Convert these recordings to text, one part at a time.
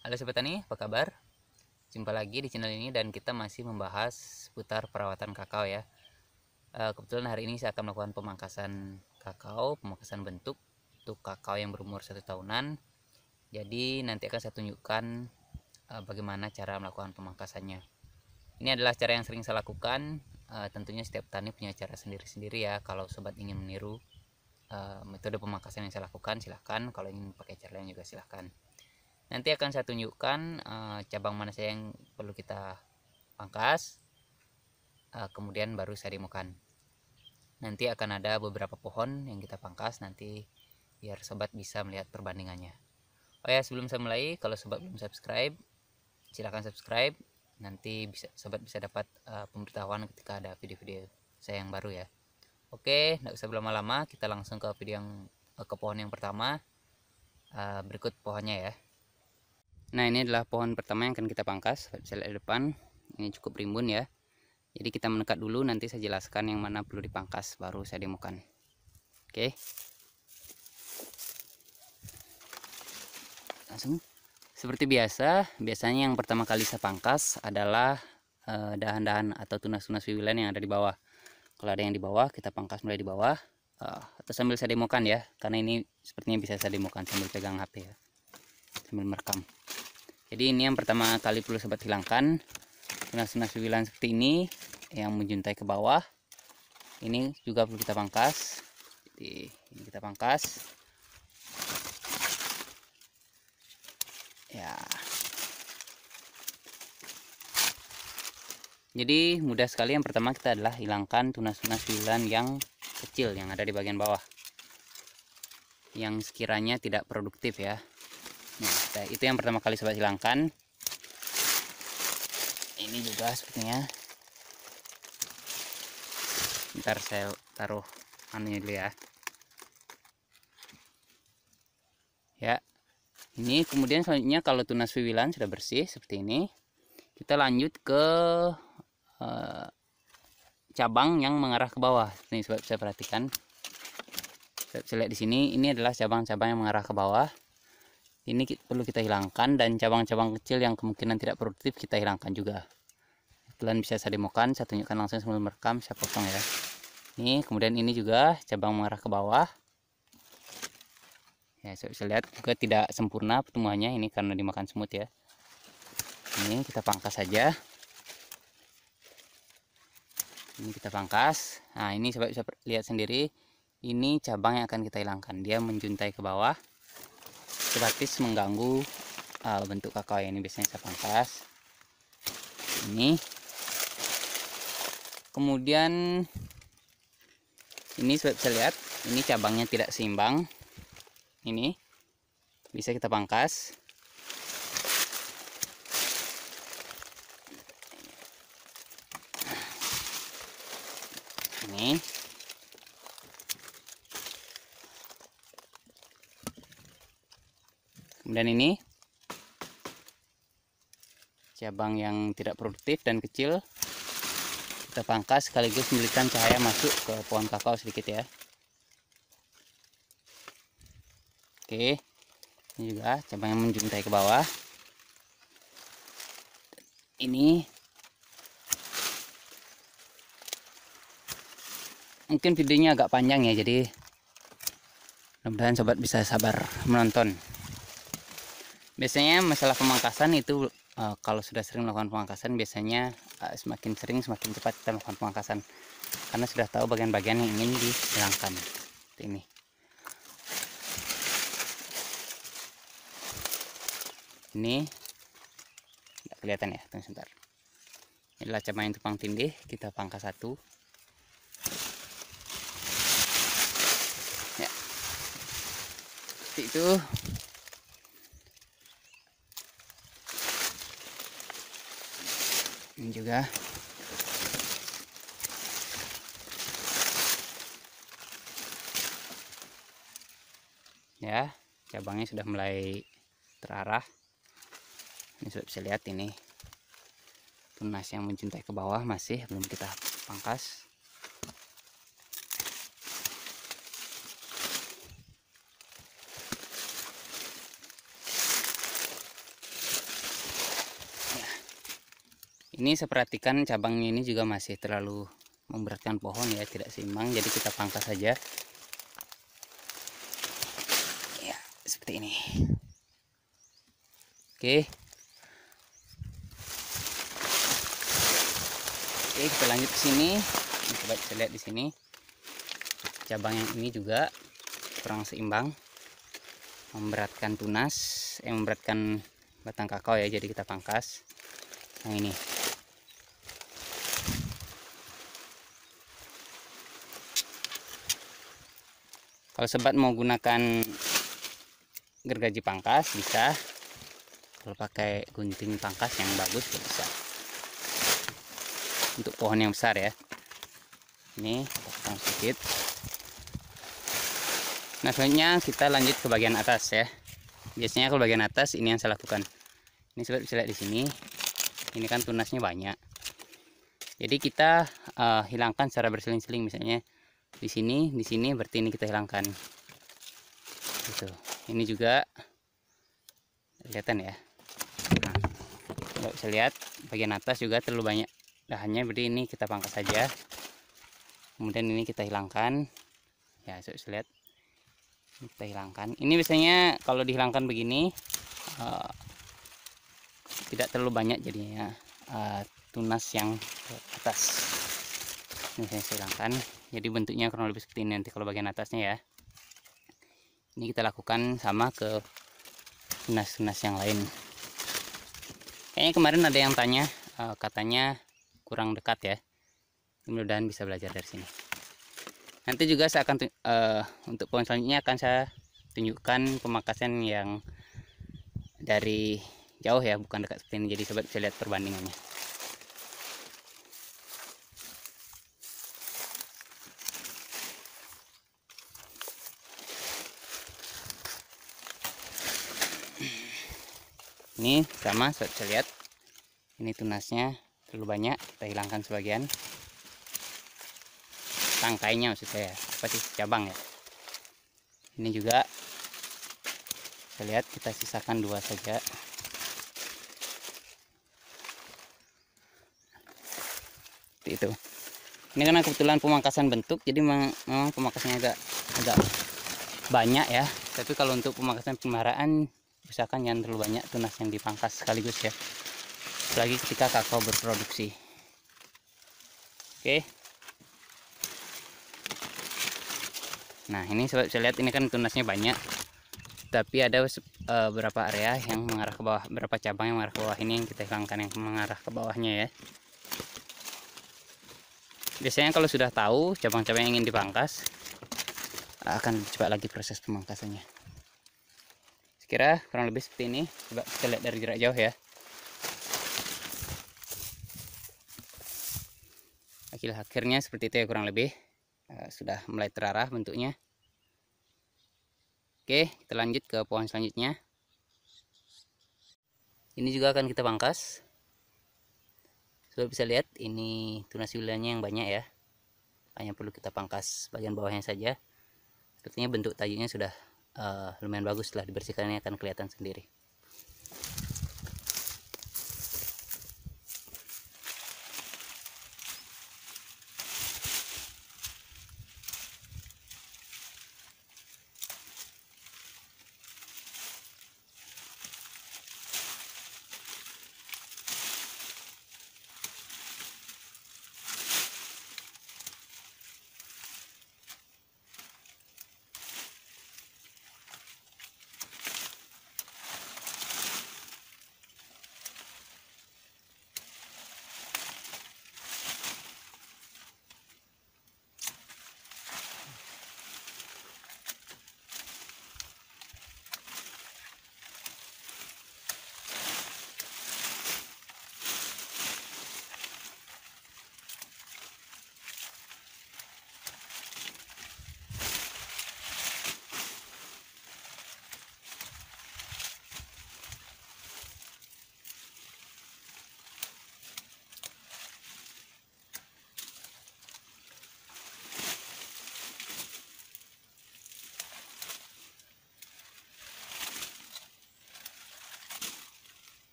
Halo Sobat Tani, apa kabar? Jumpa lagi di channel ini dan kita masih membahas seputar perawatan kakao ya eh, Kebetulan hari ini saya akan melakukan pemangkasan kakao, pemangkasan bentuk Untuk kakao yang berumur satu tahunan Jadi nanti akan saya tunjukkan eh, bagaimana cara melakukan pemangkasannya Ini adalah cara yang sering saya lakukan eh, Tentunya setiap tani punya cara sendiri-sendiri ya Kalau Sobat ingin meniru metode pemangkasan yang saya lakukan silahkan Kalau ingin pakai cara lain juga silahkan nanti akan saya tunjukkan uh, cabang mana saja yang perlu kita pangkas uh, kemudian baru saya remukan nanti akan ada beberapa pohon yang kita pangkas nanti biar sobat bisa melihat perbandingannya oh ya sebelum saya mulai kalau sobat belum subscribe silahkan subscribe nanti bisa sobat bisa dapat uh, pemberitahuan ketika ada video-video saya yang baru ya oke tidak usah berlama-lama kita langsung ke video yang ke pohon yang pertama uh, berikut pohonnya ya Nah ini adalah pohon pertama yang akan kita pangkas Bisa lihat di depan Ini cukup rimbun ya Jadi kita menekat dulu nanti saya jelaskan yang mana perlu dipangkas Baru saya demokan Oke Langsung Seperti biasa Biasanya yang pertama kali saya pangkas adalah eh, Dahan-dahan eh, atau tunas-tunas wiwilan yang ada di bawah Kalau ada yang di bawah kita pangkas mulai di bawah eh, Atau sambil saya demokan ya Karena ini sepertinya bisa saya demokan sambil pegang HP ya Sambil merekam jadi ini yang pertama kali perlu sobat hilangkan tunas-tunas wilan seperti ini yang menjuntai ke bawah ini juga perlu kita pangkas jadi ini kita pangkas ya jadi mudah sekali yang pertama kita adalah hilangkan tunas-tunas wilan yang kecil yang ada di bagian bawah yang sekiranya tidak produktif ya nah, itu yang pertama kali sobat hilangkan ini juga sepertinya ntar saya taruh anunya dulu ya ya ini kemudian selanjutnya kalau tunas wiwilan sudah bersih seperti ini kita lanjut ke uh, cabang yang mengarah ke bawah ini sobat bisa perhatikan Saya lihat di sini ini adalah cabang-cabang yang mengarah ke bawah ini perlu kita hilangkan dan cabang-cabang kecil yang kemungkinan tidak produktif kita hilangkan juga kalian bisa saya demokan saya tunjukkan langsung sebelum merekam saya potong ya ini kemudian ini juga cabang mengarah ke bawah ya saya bisa lihat juga tidak sempurna pertumbuhannya ini karena dimakan semut ya ini kita pangkas saja ini kita pangkas nah ini sobat bisa lihat sendiri ini cabang yang akan kita hilangkan dia menjuntai ke bawah praktis mengganggu uh, bentuk kakao ini biasanya saya pangkas ini kemudian ini sudah bisa lihat ini cabangnya tidak seimbang ini bisa kita pangkas dan ini cabang yang tidak produktif dan kecil kita pangkas sekaligus memberikan cahaya masuk ke pohon kakao sedikit ya oke ini juga cabang yang menjuntai ke bawah ini mungkin videonya agak panjang ya jadi mudah-mudahan sobat bisa sabar menonton biasanya masalah pemangkasan itu uh, kalau sudah sering melakukan pemangkasan biasanya uh, semakin sering semakin cepat kita melakukan pemangkasan karena sudah tahu bagian-bagian yang ingin dihilangkan ini ini tidak kelihatan ya tunggu sebentar inilah adalah yang tupang tindih kita pangkas satu ya seperti itu ini juga ya cabangnya sudah mulai terarah ini sudah bisa lihat ini tunas yang mencintai ke bawah masih belum kita pangkas ini saya perhatikan cabangnya ini juga masih terlalu memberatkan pohon ya tidak seimbang jadi kita pangkas saja ya seperti ini oke oke kita lanjut ke sini coba kita lihat di sini cabang yang ini juga kurang seimbang memberatkan tunas eh memberatkan batang kakao ya jadi kita pangkas yang ini kalau sobat mau gunakan gergaji pangkas bisa kalau pakai gunting pangkas yang bagus ya bisa untuk pohon yang besar ya ini potong sedikit nah selanjutnya kita lanjut ke bagian atas ya biasanya kalau bagian atas ini yang saya lakukan ini sobat bisa lihat di sini ini kan tunasnya banyak jadi kita uh, hilangkan secara berseling-seling misalnya di sini di sini berarti ini kita hilangkan gitu ini juga kelihatan ya nah, kalau bisa lihat bagian atas juga terlalu banyak dahannya berarti ini kita pangkas saja kemudian ini kita hilangkan ya bisa lihat ini kita hilangkan ini biasanya kalau dihilangkan begini uh, tidak terlalu banyak jadinya uh, tunas yang ke atas ini saya silangkan jadi bentuknya kurang lebih seperti ini nanti kalau bagian atasnya ya ini kita lakukan sama ke tunas-tunas yang lain kayaknya kemarin ada yang tanya eh, katanya kurang dekat ya mudah-mudahan bisa belajar dari sini nanti juga saya akan uh, untuk poin selanjutnya akan saya tunjukkan pemakasan yang dari jauh ya bukan dekat seperti ini jadi sobat bisa lihat perbandingannya ini sama saya lihat ini tunasnya terlalu banyak kita hilangkan sebagian tangkainya maksud saya apa sih cabang ya ini juga saya lihat kita sisakan dua saja seperti itu ini karena kebetulan pemangkasan bentuk jadi memang pemangkasannya agak agak banyak ya tapi kalau untuk pemangkasan pemarahan usahakan jangan terlalu banyak tunas yang dipangkas sekaligus ya lagi ketika kakao berproduksi oke nah ini sobat bisa lihat ini kan tunasnya banyak tapi ada e, beberapa area yang mengarah ke bawah berapa cabang yang mengarah ke bawah ini yang kita hilangkan yang mengarah ke bawahnya ya biasanya kalau sudah tahu cabang-cabang yang ingin dipangkas akan coba lagi proses pemangkasannya kira kurang lebih seperti ini coba kita lihat dari jarak jauh ya akhir akhirnya seperti itu ya kurang lebih eh, sudah mulai terarah bentuknya oke kita lanjut ke pohon selanjutnya ini juga akan kita pangkas sobat bisa lihat ini tunas wilayahnya yang banyak ya hanya perlu kita pangkas bagian bawahnya saja sepertinya bentuk tajinya sudah uh, lumayan bagus lah dibersihkannya akan kelihatan sendiri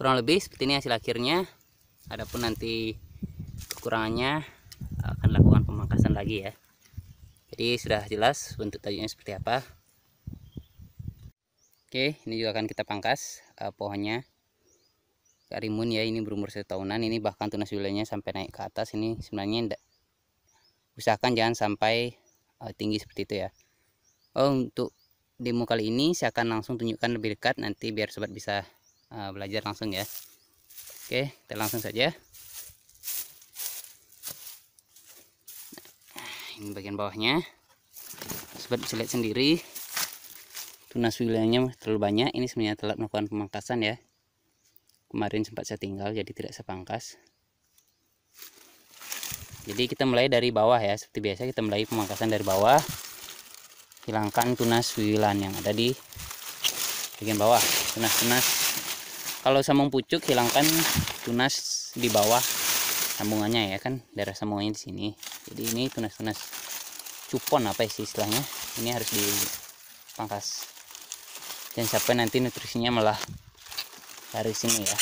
kurang lebih seperti ini hasil akhirnya adapun nanti kekurangannya akan lakukan pemangkasan lagi ya jadi sudah jelas bentuk tajunya seperti apa oke ini juga akan kita pangkas uh, pohonnya karimun ya ini berumur setahunan. ini bahkan tunas wilayahnya sampai naik ke atas ini sebenarnya enggak, usahakan jangan sampai uh, tinggi seperti itu ya oh untuk demo kali ini saya akan langsung tunjukkan lebih dekat nanti biar sobat bisa Ah, belajar langsung ya oke kita langsung saja nah, ini bagian bawahnya sobat bisa lihat sendiri tunas wilayahnya terlalu banyak ini sebenarnya telah melakukan pemangkasan ya kemarin sempat saya tinggal jadi tidak saya pangkas jadi kita mulai dari bawah ya seperti biasa kita mulai pemangkasan dari bawah hilangkan tunas wilan yang ada di bagian bawah tunas-tunas kalau sambung pucuk hilangkan tunas di bawah sambungannya ya kan daerah sambungannya di sini jadi ini tunas-tunas cupon apa sih istilahnya ini harus dipangkas dan sampai nanti nutrisinya malah dari sini ya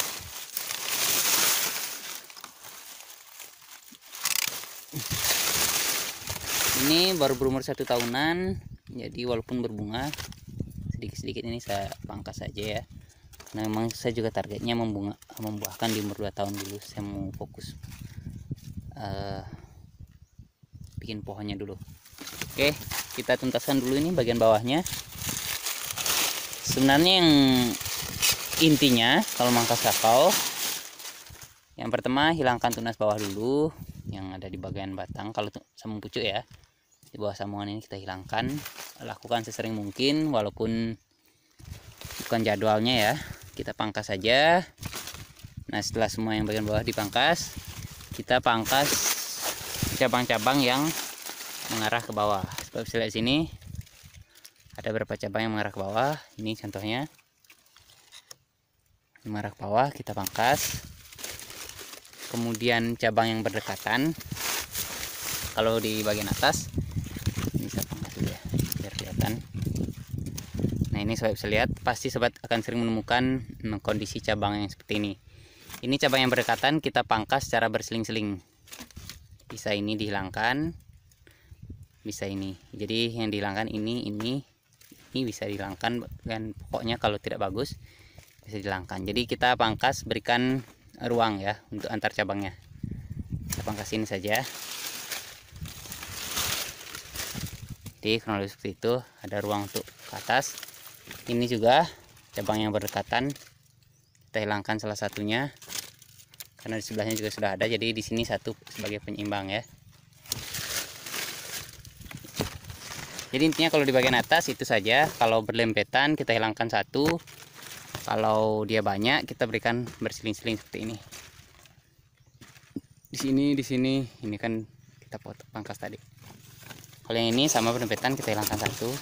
ini baru berumur satu tahunan jadi walaupun berbunga sedikit-sedikit ini saya pangkas saja ya nah memang saya juga targetnya membunga membuahkan di umur 2 tahun dulu saya mau fokus uh, bikin pohonnya dulu oke kita tuntaskan dulu ini bagian bawahnya sebenarnya yang intinya kalau mangkas sakau yang pertama hilangkan tunas bawah dulu yang ada di bagian batang kalau sambung pucuk ya di bawah sambungan ini kita hilangkan lakukan sesering mungkin walaupun bukan jadwalnya ya kita pangkas saja nah setelah semua yang bagian bawah dipangkas kita pangkas cabang-cabang yang mengarah ke bawah sebab saya lihat sini ada beberapa cabang yang mengarah ke bawah ini contohnya mengarah ke bawah kita pangkas kemudian cabang yang berdekatan kalau di bagian atas ini sobat bisa lihat pasti sobat akan sering menemukan hmm, kondisi cabang yang seperti ini ini cabang yang berdekatan kita pangkas secara berseling-seling bisa ini dihilangkan bisa ini jadi yang dihilangkan ini ini ini bisa dihilangkan dan pokoknya kalau tidak bagus bisa dihilangkan jadi kita pangkas berikan ruang ya untuk antar cabangnya kita pangkas ini saja jadi kronologi seperti itu ada ruang untuk ke atas ini juga cabang yang berdekatan kita hilangkan salah satunya karena di sebelahnya juga sudah ada jadi di sini satu sebagai penyeimbang ya jadi intinya kalau di bagian atas itu saja kalau berlempetan kita hilangkan satu kalau dia banyak kita berikan berseling-seling seperti ini di sini di sini ini kan kita potong pangkas tadi kalau yang ini sama berlempetan kita hilangkan satu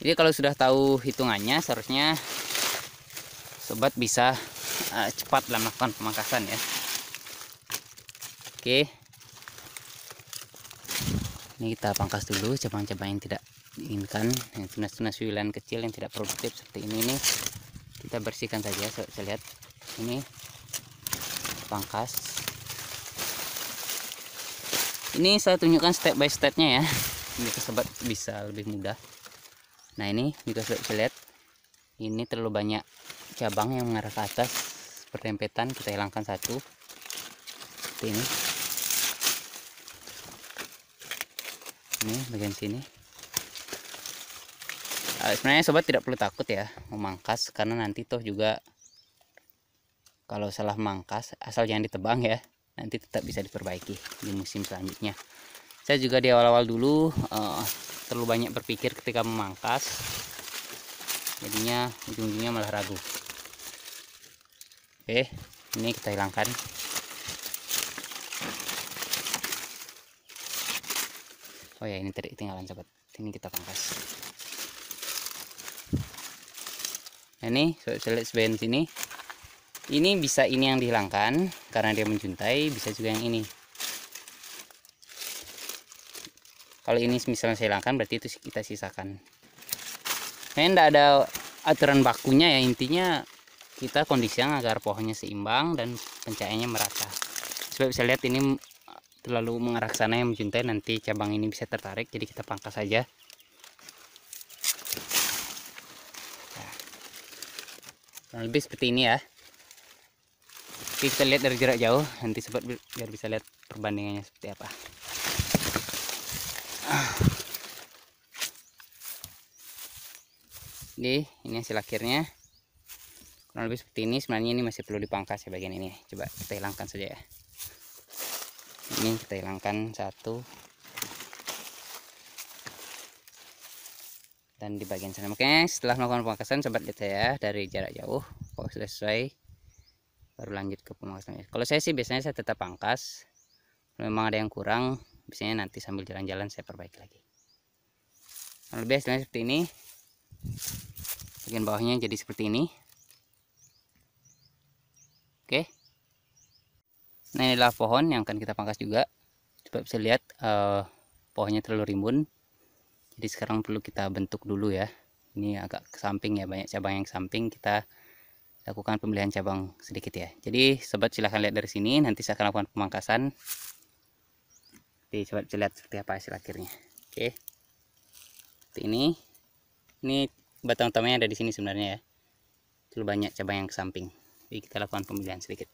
jadi kalau sudah tahu hitungannya seharusnya sobat bisa uh, cepat dalam melakukan pemangkasan ya oke ini kita pangkas dulu cabang-cabang yang tidak diinginkan yang tunas-tunas wilan kecil yang tidak produktif seperti ini nih kita bersihkan saja so, saya lihat ini pangkas ini saya tunjukkan step by stepnya ya Ini sobat bisa lebih mudah nah ini juga bisa lihat ini terlalu banyak cabang yang mengarah ke atas berdempetan kita hilangkan satu seperti ini ini bagian sini nah, sebenarnya sobat tidak perlu takut ya memangkas karena nanti toh juga kalau salah mangkas asal jangan ditebang ya nanti tetap bisa diperbaiki di musim selanjutnya saya juga di awal-awal dulu uh, terlalu banyak berpikir ketika memangkas jadinya ujung-ujungnya malah ragu oke ini kita hilangkan oh ya ini tadi tinggalan sobat ini kita pangkas nah, ini sobat lihat sebagian sini ini bisa ini yang dihilangkan karena dia menjuntai bisa juga yang ini kalau ini misalnya saya hilangkan berarti itu kita sisakan ini tidak ada aturan bakunya ya intinya kita kondisikan agar pohonnya seimbang dan pencahayaannya merata sebab bisa lihat ini terlalu mengarah sana yang mencintai nanti cabang ini bisa tertarik jadi kita pangkas saja nah, kurang lebih seperti ini ya Oke, kita lihat dari jarak jauh nanti sebab biar bisa lihat perbandingannya seperti apa ini, ini hasil akhirnya. Kurang lebih seperti ini. Sebenarnya ini masih perlu dipangkas ya bagian ini. Coba kita hilangkan saja ya. Ini kita hilangkan satu. Dan di bagian sana. oke setelah melakukan pemangkasan, sobat lihat saya dari jarak jauh. Kalau sudah sesuai, baru lanjut ke pemangkasan. Kalau saya sih biasanya saya tetap pangkas. Memang ada yang kurang, biasanya nanti sambil jalan-jalan saya perbaiki lagi kalau lebih hasilnya seperti ini bagian bawahnya jadi seperti ini oke nah inilah pohon yang akan kita pangkas juga coba bisa lihat eh, pohonnya terlalu rimbun jadi sekarang perlu kita bentuk dulu ya ini agak ke samping ya banyak cabang yang samping kita lakukan pemilihan cabang sedikit ya jadi sobat silahkan lihat dari sini nanti saya akan lakukan pemangkasan Nanti coba lihat seperti apa hasil akhirnya. Oke. Seperti ini. Ini batang utamanya ada di sini sebenarnya ya. Terlalu banyak cabang yang ke samping. Jadi kita lakukan pemilihan sedikit.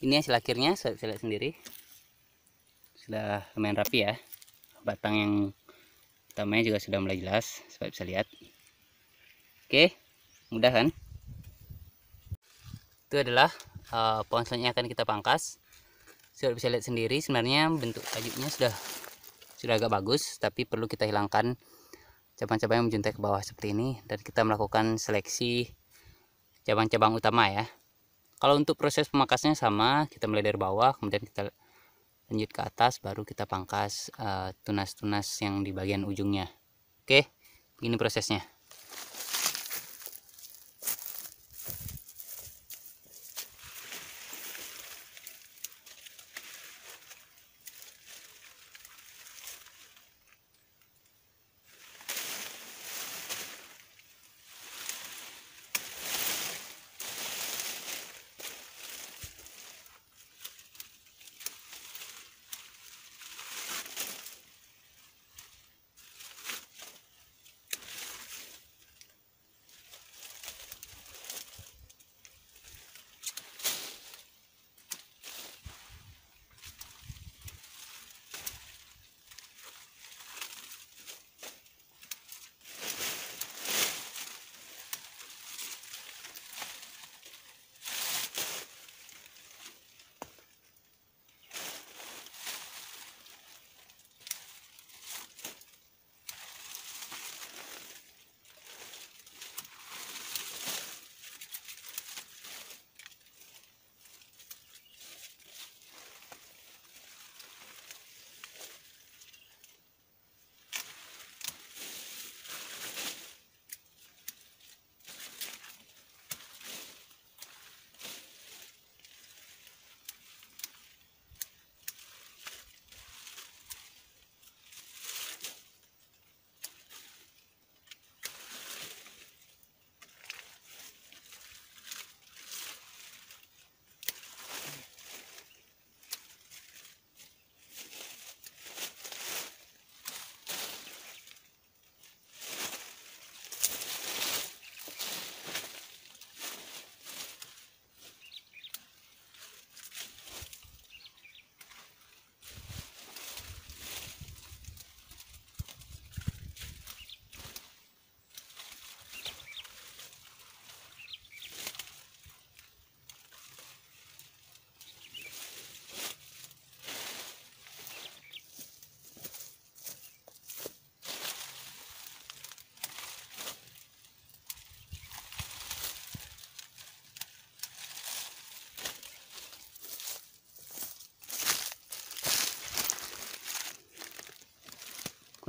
ini hasil akhirnya saya lihat sendiri sudah lumayan rapi ya batang yang utamanya juga sudah mulai jelas supaya bisa lihat oke mudah kan itu adalah uh, pohon selanjutnya akan kita pangkas sudah bisa lihat sendiri sebenarnya bentuk tajuknya sudah sudah agak bagus tapi perlu kita hilangkan cabang-cabang yang menjuntai ke bawah seperti ini dan kita melakukan seleksi cabang-cabang utama ya kalau untuk proses pemakasnya sama kita mulai dari bawah kemudian kita lanjut ke atas baru kita pangkas eh, tunas-tunas uh, yang di bagian ujungnya oke okay? begini prosesnya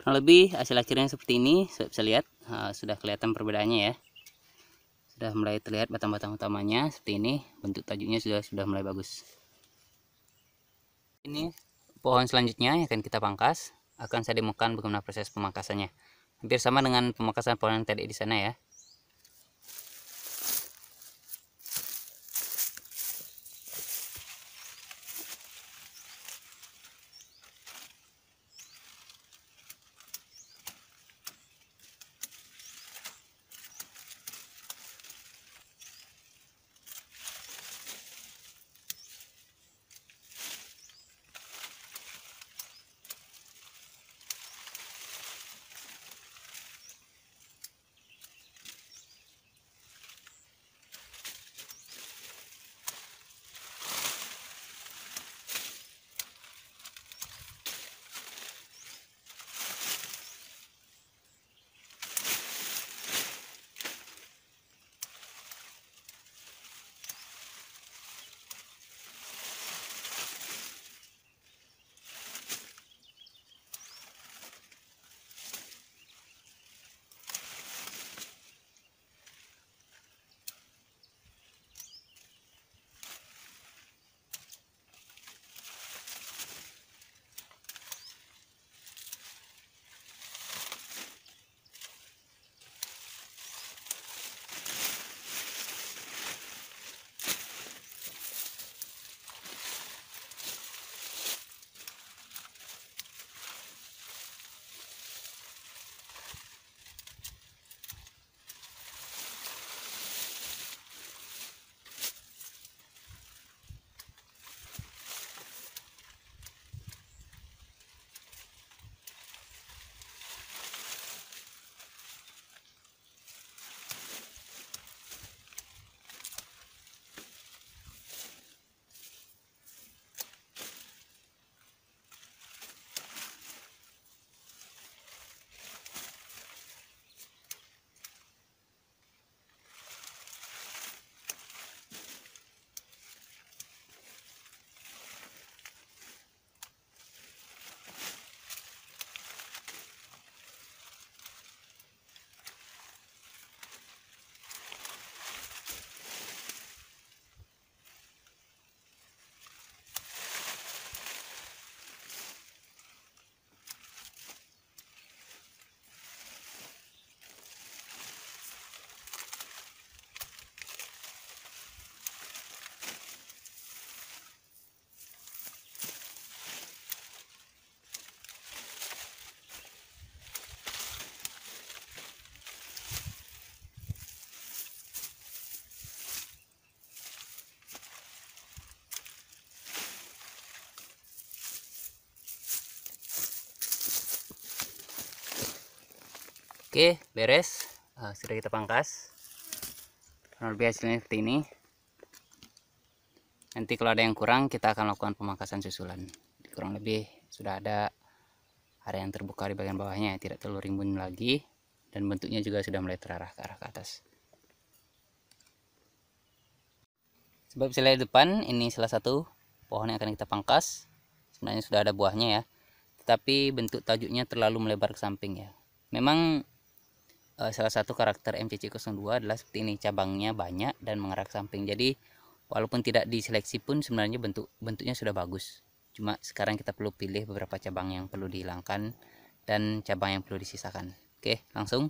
kurang lebih hasil akhirnya seperti ini bisa lihat uh, sudah kelihatan perbedaannya ya sudah mulai terlihat batang-batang utamanya seperti ini bentuk tajuknya sudah sudah mulai bagus ini pohon selanjutnya yang akan kita pangkas akan saya demokan bagaimana proses pemangkasannya hampir sama dengan pemangkasan pohon yang tadi di sana ya Oke, beres. Uh, sudah kita pangkas. Kalau lebih hasilnya seperti ini. Nanti kalau ada yang kurang, kita akan lakukan pemangkasan susulan. Kurang lebih sudah ada area yang terbuka di bagian bawahnya, tidak terlalu rimbun lagi. Dan bentuknya juga sudah mulai terarah ke arah ke atas. Sebab bisa lihat di depan, ini salah satu pohon yang akan kita pangkas. Sebenarnya sudah ada buahnya ya. Tetapi bentuk tajuknya terlalu melebar ke samping ya. Memang Eh, salah satu karakter MCC02 adalah seperti ini cabangnya banyak dan mengarah ke samping jadi walaupun tidak diseleksi pun sebenarnya bentuk bentuknya sudah bagus cuma sekarang kita perlu pilih beberapa cabang yang perlu dihilangkan dan cabang yang perlu disisakan oke langsung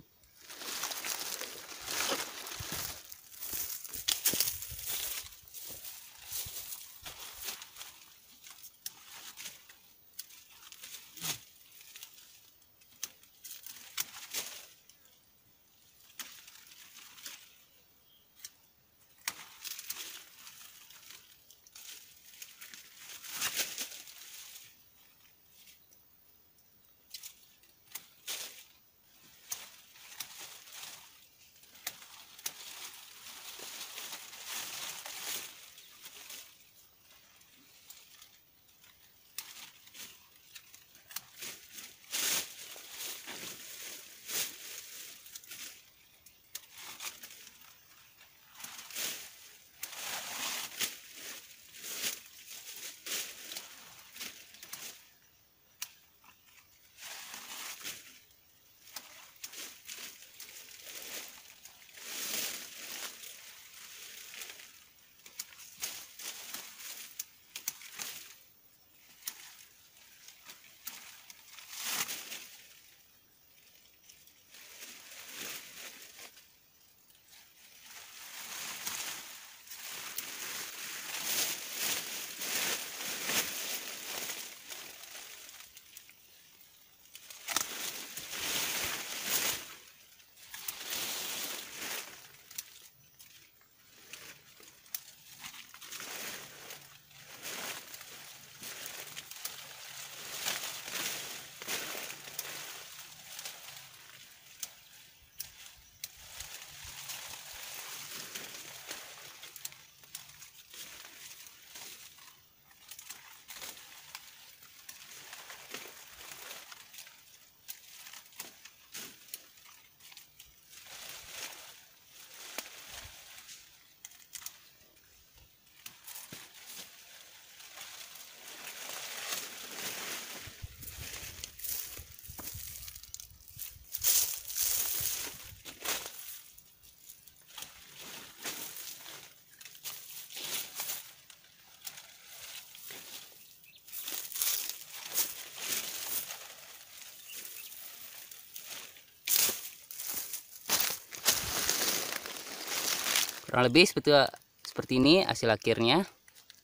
kurang lebih seperti seperti ini hasil akhirnya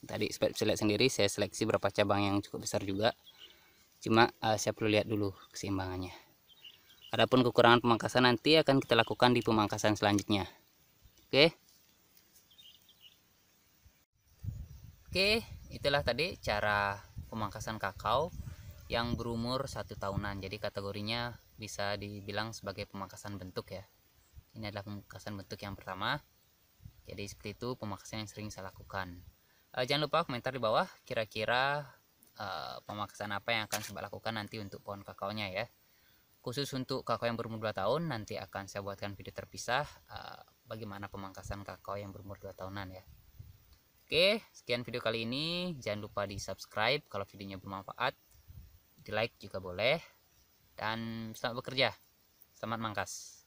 tadi bisa lihat sendiri saya seleksi berapa cabang yang cukup besar juga cuma uh, saya perlu lihat dulu keseimbangannya adapun kekurangan pemangkasan nanti akan kita lakukan di pemangkasan selanjutnya oke oke itulah tadi cara pemangkasan kakao yang berumur satu tahunan jadi kategorinya bisa dibilang sebagai pemangkasan bentuk ya ini adalah pemangkasan bentuk yang pertama jadi seperti itu pemaksaan yang sering saya lakukan. Uh, jangan lupa komentar di bawah kira-kira uh, eh, pemaksaan apa yang akan saya lakukan nanti untuk pohon kakaonya ya. Khusus untuk kakao yang berumur 2 tahun nanti akan saya buatkan video terpisah uh, bagaimana pemangkasan kakao yang berumur 2 tahunan ya. Oke, sekian video kali ini. Jangan lupa di-subscribe kalau videonya bermanfaat. Di-like juga boleh. Dan selamat bekerja. Selamat mangkas.